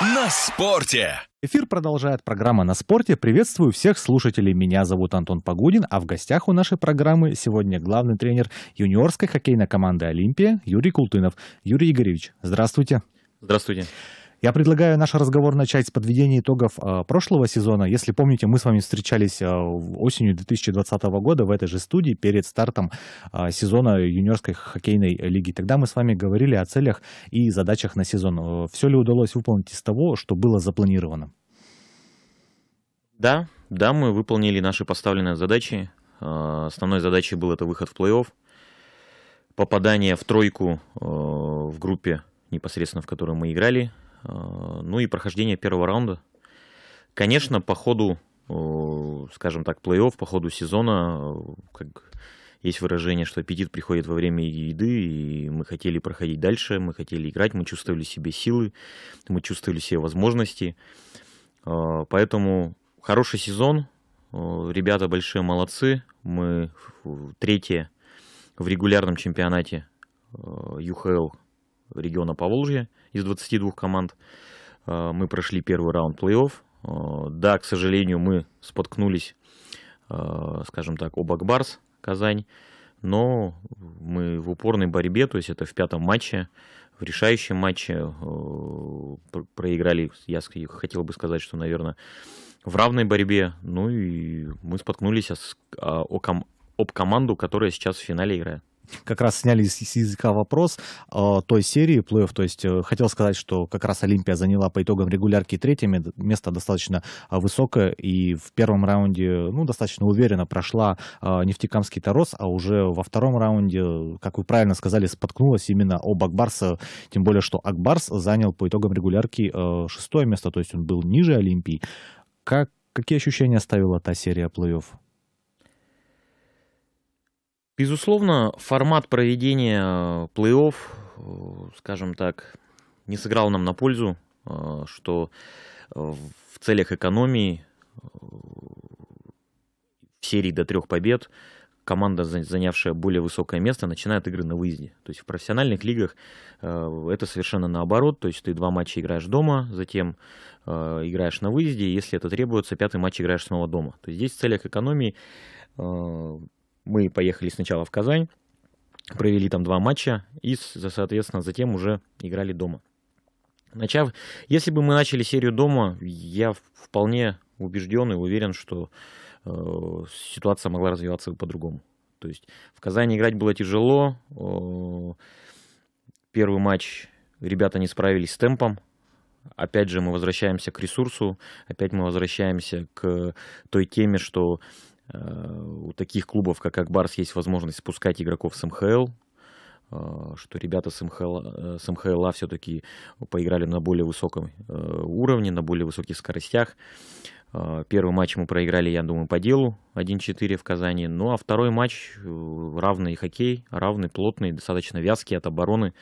на спорте. Эфир продолжает программа «На спорте». Приветствую всех слушателей. Меня зовут Антон Погудин, а в гостях у нашей программы сегодня главный тренер юниорской хоккейной команды «Олимпия» Юрий Култынов. Юрий Игоревич, здравствуйте. Здравствуйте. Я предлагаю наш разговор начать с подведения итогов а, прошлого сезона. Если помните, мы с вами встречались а, осенью 2020 года в этой же студии перед стартом а, сезона юниорской хоккейной лиги. Тогда мы с вами говорили о целях и задачах на сезон. Все ли удалось выполнить из того, что было запланировано? Да, да, мы выполнили наши поставленные задачи. Основной задачей был это выход в плей-офф, попадание в тройку в группе непосредственно, в которой мы играли, Э, ну и прохождение первого раунда. Конечно, по ходу, э, скажем так, плей-офф, по ходу сезона, э, как есть выражение, что аппетит приходит во время еды, и мы хотели проходить дальше, мы хотели играть, мы чувствовали себе силы, мы чувствовали себе возможности. Поэтому хороший сезон, ребята большие молодцы, мы третье в регулярном чемпионате ЮХЛ региона Поволжья – из 22 команд. Э, мы прошли первый раунд плей-офф. Э, да, к сожалению, мы споткнулись, э, скажем так, об Акбарс Казань, но мы в упорной борьбе, то есть это в пятом матче, в решающем матче проиграли, я хотел бы сказать, что, наверное, в равной борьбе, ну и мы споткнулись о, об команду, которая сейчас в финале играет как раз сняли с, языка вопрос э, той серии плей-офф. То есть э, хотел сказать, что как раз Олимпия заняла по итогам регулярки третье место достаточно э, высокое. И в первом раунде, ну, достаточно уверенно прошла э, нефтекамский Тарос, а уже во втором раунде, как вы правильно сказали, споткнулась именно об Акбарса. Тем более, что Акбарс занял по итогам регулярки э, шестое место, то есть он был ниже Олимпии. Как, какие ощущения оставила та серия плей-офф? Безусловно, формат проведения э, плей-офф, э, скажем так, не сыграл нам на пользу, э, что в целях экономии в серии до трех побед команда, занявшая более высокое место, начинает игры на выезде. То есть в профессиональных лигах это совершенно наоборот. То есть ты два матча играешь дома, затем играешь на выезде, и если это требуется, пятый матч играешь снова дома. То есть здесь в целях экономии мы поехали сначала в Казань, провели там два матча и, соответственно, затем уже играли дома. Начав, если бы мы начали серию дома, я вполне убежден и уверен, что э, ситуация могла развиваться по-другому. То есть в Казани играть было тяжело. Э, первый матч ребята не справились с темпом. Опять же, мы возвращаемся к ресурсу, опять мы возвращаемся к той теме, что у таких клубов, как Акбарс, есть возможность спускать игроков с МХЛ, э, что ребята с, МХЛ, э, с МХЛА все-таки поиграли на более высоком э, уровне, на более высоких скоростях. Первый матч мы проиграли, я думаю, по делу 1-4 в Казани. Ну а второй матч равный хоккей, равный, плотный, достаточно вязкий от обороны.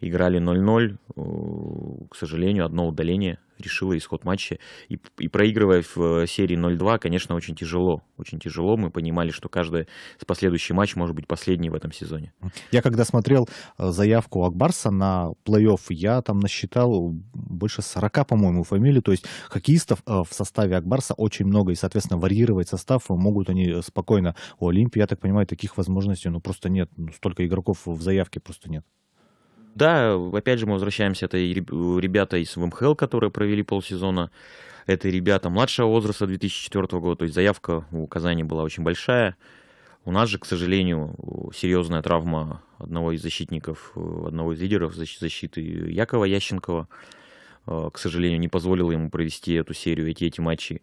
Играли 0-0. К сожалению, одно удаление решила исход матча. И, и проигрывая в э, серии 0-2, конечно, очень тяжело. Очень тяжело. Мы понимали, что каждый последующий матч может быть последний в этом сезоне. Я когда смотрел э, заявку Акбарса на плей-офф, я там насчитал больше 40, по-моему, фамилий. То есть хоккеистов э, в составе Акбарса очень много. И, соответственно, варьировать состав могут они спокойно. У Олимпии, я так понимаю, таких возможностей ну просто нет. Ну, столько игроков в заявке просто нет да, опять же, мы возвращаемся, это ребята из ВМХЛ, которые провели полсезона, это ребята младшего возраста 2004 года, то есть заявка у Казани была очень большая. У нас же, к сожалению, серьезная травма одного из защитников, одного из лидеров защиты Якова Ященкова, э, к сожалению, не позволила ему провести эту серию, эти, эти матчи.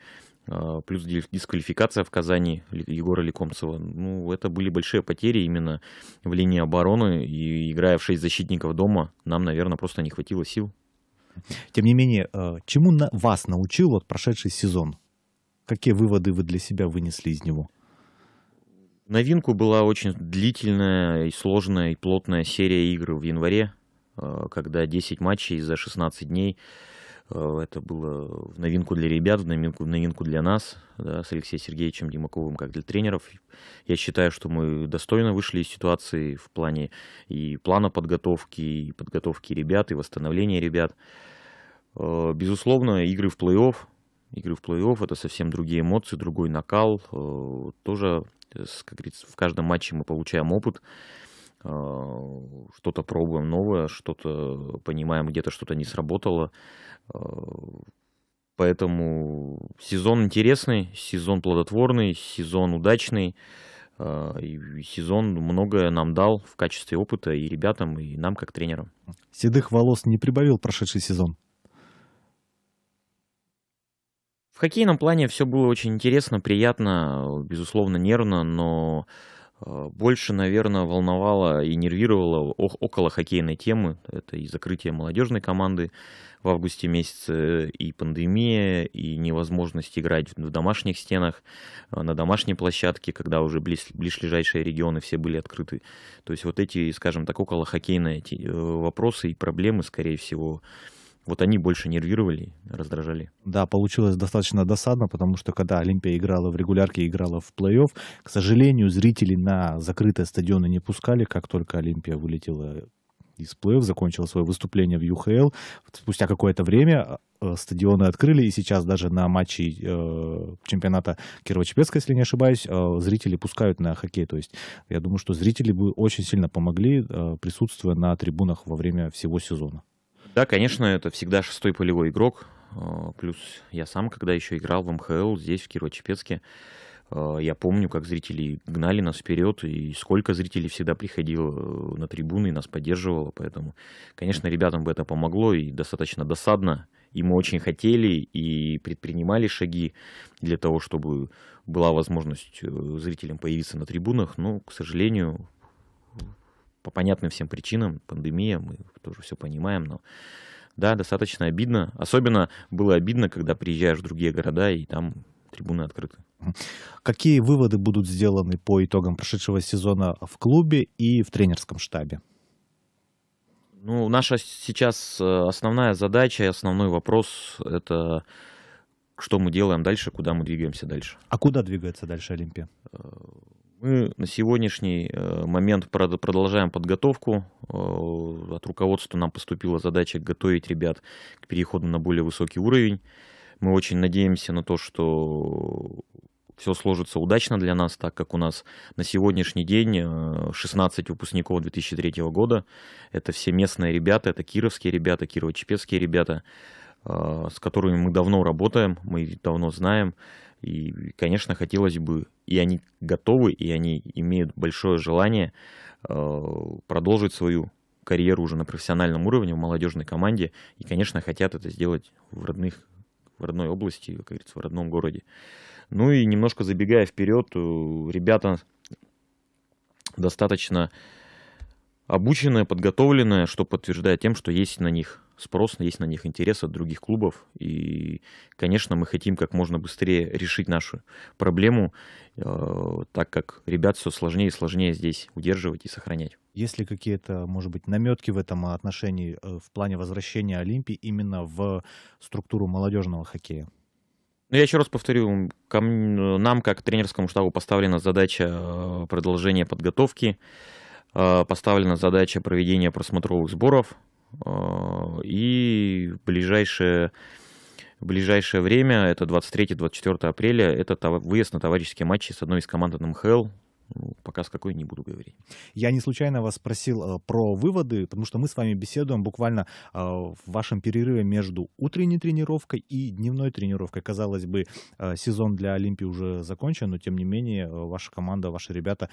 А, плюс дисквалификация в Казани Егора Лекомцева. Ну, это были большие потери именно в линии обороны, и играя в шесть защитников дома, нам, наверное, просто не хватило сил. Тем не менее, а, чему вас научил вот прошедший сезон? Какие выводы вы для себя вынесли из него? Новинку была очень длительная и сложная и плотная серия игр в январе, а, когда 10 матчей за 16 дней – Э, это было в новинку для ребят, в новинку, в новинку для нас, да, с Алексеем Сергеевичем Димаковым, как для тренеров. Я считаю, что мы достойно вышли из ситуации в плане и плана подготовки, и подготовки ребят, и восстановления ребят. Э, безусловно, игры в плей-офф, игры в плей-офф, это совсем другие эмоции, другой накал. Э, тоже, как говорится, в каждом матче мы получаем опыт. Э, что-то пробуем новое, что-то понимаем, где-то что-то не сработало. Э, поэтому сезон интересный, сезон плодотворный, сезон удачный. Э, сезон многое нам дал в качестве опыта и ребятам, и нам как тренерам. Седых волос не прибавил прошедший сезон? В хоккейном плане все было очень интересно, приятно, безусловно, нервно, но Э, больше, наверное, волновало и нервировало около хоккейной темы. Это и закрытие молодежной команды в августе месяце, и пандемия, и невозможность играть в домашних стенах, э, на домашней площадке, когда уже близ, ближайшие регионы все были открыты. То есть вот эти, скажем так, около хоккейные э, вопросы и проблемы, скорее всего, вот они больше нервировали, раздражали. Да, получилось достаточно досадно, потому что когда Олимпия играла в регулярке, играла в плей-офф, к сожалению, зрители на закрытые стадионы не пускали, как только Олимпия вылетела из плей-офф, закончила свое выступление в ЮХЛ. Спустя какое-то время э, стадионы открыли, и сейчас даже на матче э, чемпионата Кирово-Чепецка, если не ошибаюсь, э, зрители пускают на хоккей. То есть я думаю, что зрители бы очень сильно помогли, э, присутствуя на трибунах во время всего сезона. Да, конечно, это всегда шестой полевой игрок. Э, плюс я сам, когда еще играл в МХЛ здесь, в Кирово-Чепецке, э, я помню, как зрители гнали нас вперед, и сколько зрителей всегда приходило э, на трибуны и нас поддерживало. Поэтому, конечно, ребятам бы это помогло, и достаточно досадно. И мы очень хотели и предпринимали шаги для того, чтобы была возможность зрителям появиться на трибунах. Но, к сожалению, по понятным всем причинам, пандемия, мы тоже все понимаем, но да, достаточно обидно. Особенно было обидно, когда приезжаешь в другие города, и там трибуны открыты. Какие выводы будут сделаны по итогам прошедшего сезона в клубе и в тренерском штабе? Ну, наша сейчас э, основная задача, основной вопрос — это что мы делаем дальше, куда мы двигаемся дальше. А куда двигается дальше Олимпия? Э, мы на сегодняшний э, момент продолжаем подготовку. Э, от руководства нам поступила задача готовить ребят к переходу на более высокий уровень. Мы очень надеемся на то, что все сложится удачно для нас, так как у нас на сегодняшний день 16 э, выпускников 2003 года. Это все местные ребята, это кировские ребята, кирово-чепецкие ребята, с которыми мы давно работаем, мы давно знаем. И, конечно, хотелось бы и они готовы, и они имеют большое желание э, продолжить свою карьеру уже на профессиональном уровне в молодежной команде. И, конечно, хотят это сделать в родных в родной области, как говорится, в родном городе. Ну и немножко забегая вперед, э, ребята достаточно обученные, подготовленные, что подтверждает тем, что есть на них спрос есть на них, интерес от других клубов. И, конечно, мы хотим как можно быстрее решить нашу проблему, э, так как ребят все сложнее и сложнее здесь удерживать и сохранять. Есть ли какие-то, может быть, наметки в этом отношении э, в плане возвращения Олимпии именно в структуру молодежного хоккея? Ну, я еще раз повторю, нам, как тренерскому штабу, поставлена задача э, продолжения подготовки, э, поставлена задача проведения просмотровых сборов Э, и ближайшее, ближайшее время, это 23-24 апреля, это выезд на товарищеские матчи с одной из команд НМХЛ, ну, пока с какой не буду говорить. Я не случайно вас спросил э, про выводы, потому что мы с вами беседуем буквально э, в вашем перерыве между утренней тренировкой и дневной тренировкой. Казалось бы, э, сезон для Олимпии уже закончен, но тем не менее ваша команда, ваши ребята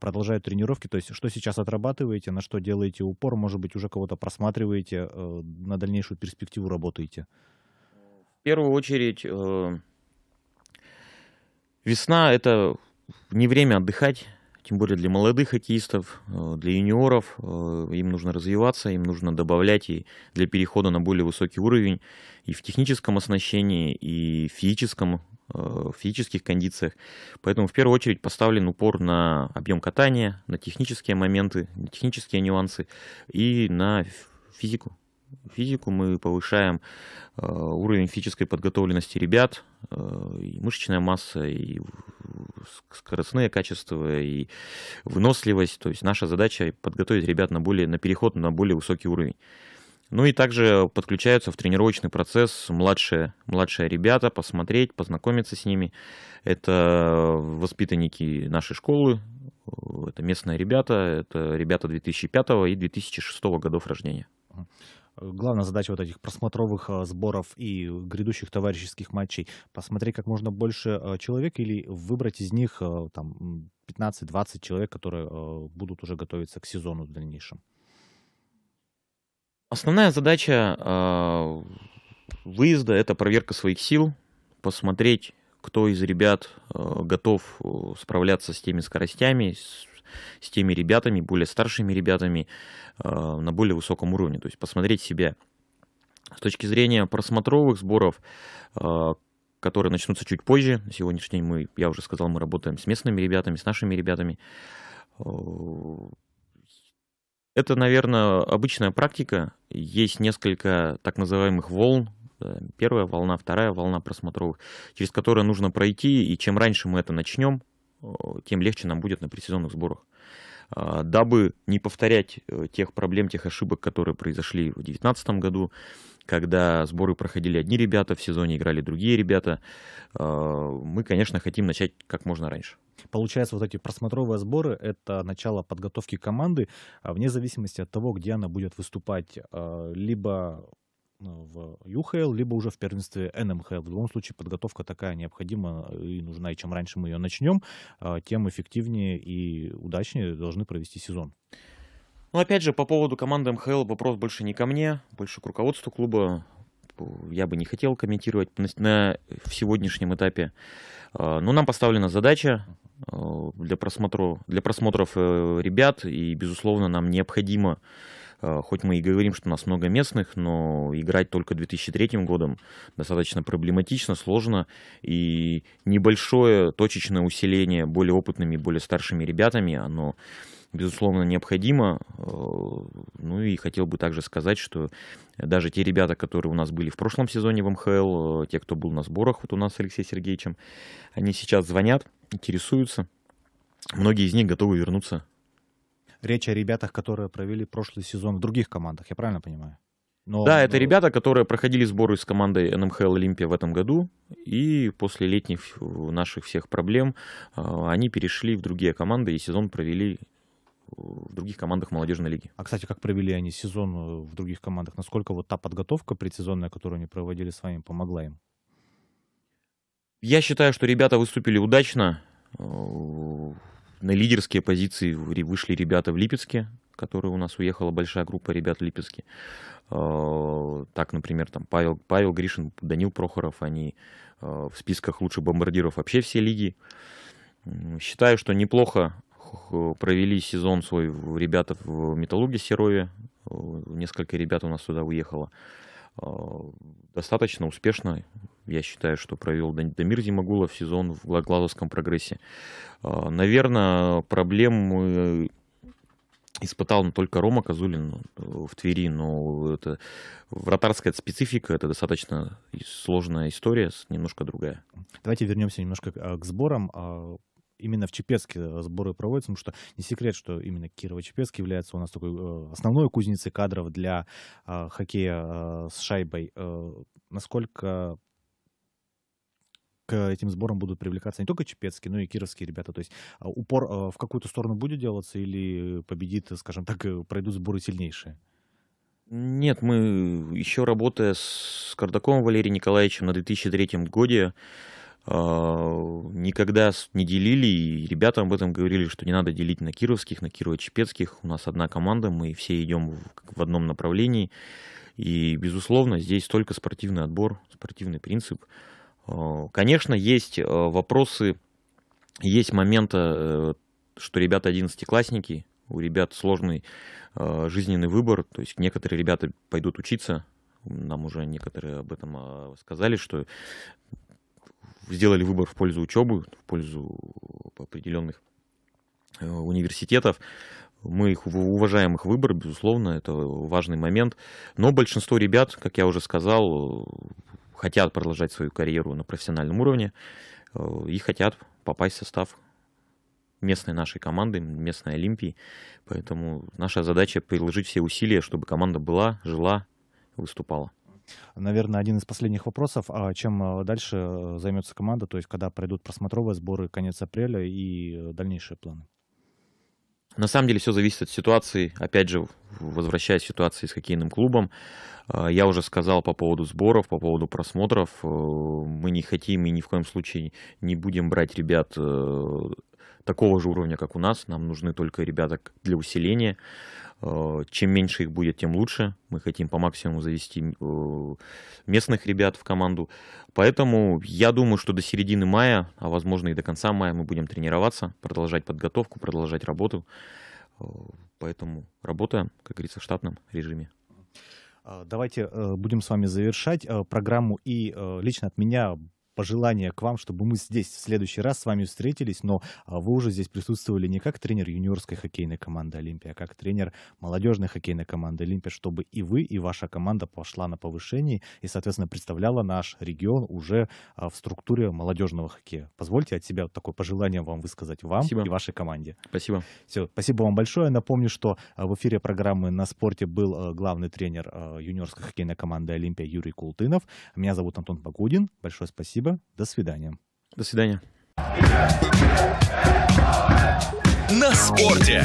продолжают тренировки. То есть что сейчас отрабатываете, на что делаете упор, может быть, уже кого-то просматриваете, на дальнейшую перспективу работаете? В первую очередь... Весна — это не время отдыхать, тем более для молодых хоккеистов, э, для юниоров. Э, им нужно развиваться, им нужно добавлять и для перехода на более высокий уровень и в техническом оснащении, и в физическом э, в физических кондициях. Поэтому в первую очередь поставлен упор на объем катания, на технические моменты, на технические нюансы и на физику физику, мы повышаем э, уровень физической подготовленности ребят, э, и мышечная масса, и скоростные качества, и выносливость. То есть наша задача подготовить ребят на, более, на переход на более высокий уровень. Ну и также подключаются в тренировочный процесс младшие, младшие ребята, посмотреть, познакомиться с ними. Это воспитанники нашей школы, это местные ребята, это ребята 2005 и 2006 годов рождения главная задача вот этих просмотровых а, сборов и грядущих товарищеских матчей посмотреть как можно больше а, человек или выбрать из них а, там 15-20 человек, которые будут уже готовиться к сезону в дальнейшем? Основная задача э, выезда это проверка своих сил, посмотреть, кто из ребят э, готов справляться с теми скоростями, с с теми ребятами, более старшими ребятами э, на более высоком уровне. То есть посмотреть себя. С точки зрения просмотровых сборов, э, которые начнутся чуть позже, на сегодняшний день мы, я уже сказал, мы работаем с местными ребятами, с нашими ребятами. Э, это, наверное, обычная практика. Есть несколько так называемых волн. Первая волна, вторая волна просмотровых, через которые нужно пройти. И чем раньше мы это начнем, Э, тем легче нам будет на предсезонных сборах. А, дабы не повторять э, тех проблем, тех ошибок, которые произошли в 2019 году, когда сборы проходили одни ребята, в сезоне играли другие ребята, а, мы, конечно, хотим начать как можно раньше. Получается, вот эти просмотровые сборы — это начало подготовки команды, а вне зависимости от того, где она будет выступать, либо в UHL, либо уже в первенстве НМХЛ. В любом случае подготовка такая необходима и нужна, и чем раньше мы ее начнем, а, тем эффективнее и удачнее должны провести сезон. Но ну, опять же, по поводу команды МХЛ вопрос больше не ко мне, больше к руководству клуба. Я бы не хотел комментировать на, на, в сегодняшнем этапе. А, но нам поставлена задача а, для, просмотра, для просмотров э, ребят, и, безусловно, нам необходимо Э, хоть мы и говорим, что у нас много местных, но играть только 2003 годом достаточно проблематично, сложно, и небольшое точечное усиление более опытными, более старшими ребятами, оно безусловно, необходимо. Э, ну и хотел бы также сказать, что даже те ребята, которые у нас были в прошлом сезоне в МХЛ, э, те, кто был на сборах вот у нас с Алексеем Сергеевичем, они сейчас звонят, интересуются. Многие из них готовы вернуться речь о ребятах, которые провели прошлый сезон в других командах, я правильно понимаю? Но, да, это но... Э, ребята, которые проходили сборы с командой НМХЛ Олимпия в этом году, и после летних наших всех проблем э, они перешли в другие команды и сезон провели в других командах молодежной лиги. А, кстати, как провели они сезон э, в других командах? Насколько вот та подготовка предсезонная, которую они проводили с вами, помогла им? Я считаю, что ребята выступили удачно на лидерские позиции вышли ребята в Липецке, которые у нас уехала большая группа ребят в Липецке. А, так, например, там Павел, Павел Гришин, Данил Прохоров, они а, в списках лучших бомбардиров вообще все лиги. Считаю, что неплохо провели сезон свой ребята в Металлурге Серове. Несколько ребят у нас туда уехало. Э, достаточно успешно, я считаю, что провел Дамир Зимагулов сезон в Глазовском прогрессе. Э, Наверное, проблем э, испытал только Рома Казулин в Твери, но это вратарская специфика, это достаточно сложная история, немножко другая. Давайте вернемся немножко к сборам. А именно в Чепецке э, сборы проводятся, потому что не секрет, что именно Кирово-Чепецк является у нас такой э, основной кузницей кадров для а, хоккея э, с шайбой. насколько к этим сборам будут привлекаться не только чепецкие, но и кировские ребята. То есть упор в какую-то сторону будет делаться или победит, скажем так, пройдут сборы сильнейшие? Нет, мы еще работая с Кардаковым Валерием Николаевичем на 2003 году. Э, никогда не делили, и ребята об этом говорили, что не надо делить на кировских, на кирово-чепецких, у нас одна команда, мы все идем в одном направлении, и, безусловно, здесь только спортивный отбор, спортивный принцип. Э, конечно, есть э, вопросы, есть моменты, что ребята одиннадцатиклассники, у ребят сложный жизненный выбор, то есть некоторые ребята пойдут учиться, нам уже некоторые об этом сказали, что сделали выбор в пользу учебы, в пользу определенных э, университетов. Мы их уважаем их выбор, безусловно, это важный момент. Но большинство ребят, как я уже сказал, э, хотят продолжать свою карьеру на профессиональном уровне э, и хотят попасть в состав местной нашей команды, местной Олимпии. Поэтому наша задача приложить все усилия, чтобы команда была, жила, выступала наверное, один из последних вопросов, а чем э, дальше э, займется команда, то есть когда пройдут просмотровые сборы конец апреля и э, дальнейшие планы? На самом деле все зависит от ситуации. Опять же, возвращаясь к ситуации с хоккейным клубом, я уже сказал по поводу сборов, по поводу просмотров. Мы не хотим и ни в коем случае не будем брать ребят такого же уровня, как у нас. Нам нужны только ребята для усиления. Э, чем меньше их будет, тем лучше. Мы хотим по максимуму завести э, местных ребят в команду. Поэтому я думаю, что до середины мая, а возможно и до конца мая мы будем тренироваться, продолжать подготовку, продолжать работу. Э, поэтому работаем, как говорится, в штатном режиме. А, давайте будем с вами завершать программу. И лично от меня пожелание к вам, чтобы мы здесь в следующий раз с вами встретились, но а, вы уже здесь присутствовали не как тренер юниорской хоккейной команды «Олимпия», а как тренер молодежной хоккейной команды «Олимпия», чтобы и вы, и ваша команда пошла на повышение и, соответственно, представляла наш регион уже а, в структуре молодежного хоккея. Позвольте от себя вот такое пожелание вам высказать вам спасибо. и вашей команде. Спасибо. Все, спасибо вам большое. Напомню, что а, в эфире программы «На спорте» был главный тренер юниорской хоккейной команды «Олимпия» Юрий Култынов. Меня зовут Антон Багудин. Большое спасибо Спасибо. До свидания. До свидания. На спорте.